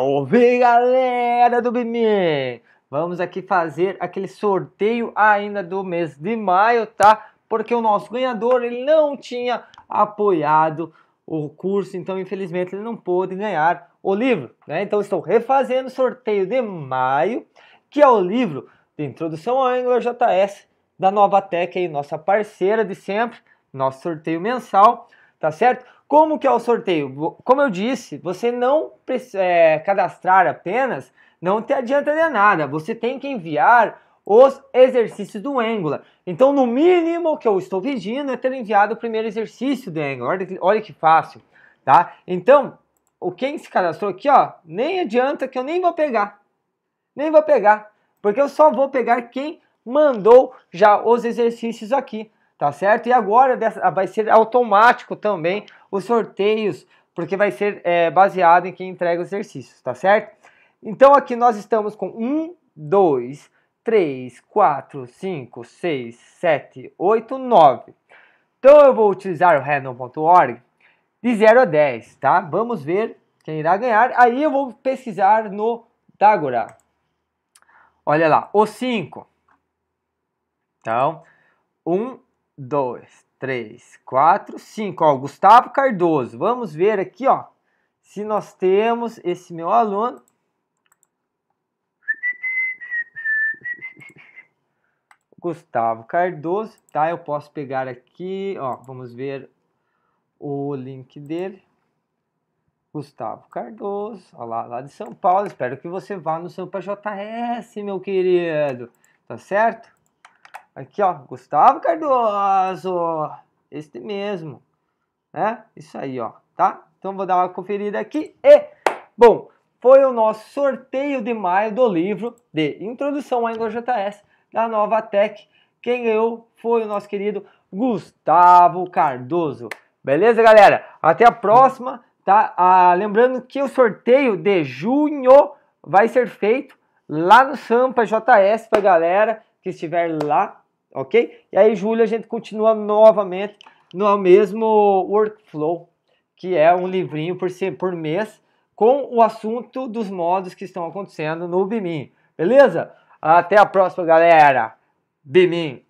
Salve galera do Bimin! Vamos aqui fazer aquele sorteio ainda do mês de maio, tá? Porque o nosso ganhador ele não tinha apoiado o curso, então infelizmente ele não pôde ganhar o livro, né? Então estou refazendo o sorteio de maio, que é o livro de Introdução ao Angular JS da Nova Tech, aí, nossa parceira de sempre, nosso sorteio mensal, tá certo? Como que é o sorteio? Como eu disse, você não é, cadastrar apenas não te adianta de nada. Você tem que enviar os exercícios do Angular. Então, no mínimo que eu estou pedindo é ter enviado o primeiro exercício do Angular. Olha que, olha que fácil, tá? Então, o quem se cadastrou aqui, ó, nem adianta que eu nem vou pegar. Nem vou pegar, porque eu só vou pegar quem mandou já os exercícios aqui, tá certo? E agora vai ser automático também os sorteios, porque vai ser é, baseado em quem entrega os exercícios, tá certo? Então aqui nós estamos com 1, 2, 3, 4, 5, 6, 7, 8, 9. Então eu vou utilizar o random.org de 0 a 10, tá? Vamos ver quem irá ganhar. Aí eu vou pesquisar no Dagora. Olha lá, o 5. Então, 1, 2, três, quatro, cinco. Ó, Gustavo Cardoso. Vamos ver aqui, ó, se nós temos esse meu aluno. Gustavo Cardoso, tá? Eu posso pegar aqui, ó, vamos ver o link dele. Gustavo Cardoso, ó lá, lá de São Paulo. Espero que você vá no Sampa JS, meu querido. Tá certo? Aqui, ó, Gustavo Cardoso, este mesmo, né? Isso aí, ó, tá? Então vou dar uma conferida aqui e, bom, foi o nosso sorteio de maio do livro de Introdução à JS da Nova Tech. Quem ganhou foi o nosso querido Gustavo Cardoso. Beleza, galera? Até a próxima, tá? Ah, lembrando que o sorteio de junho vai ser feito lá no Sampa JS pra galera que estiver lá ok? E aí, julho, a gente continua novamente no mesmo workflow, que é um livrinho por, por mês com o assunto dos modos que estão acontecendo no Bimim, beleza? Até a próxima, galera! Bimim!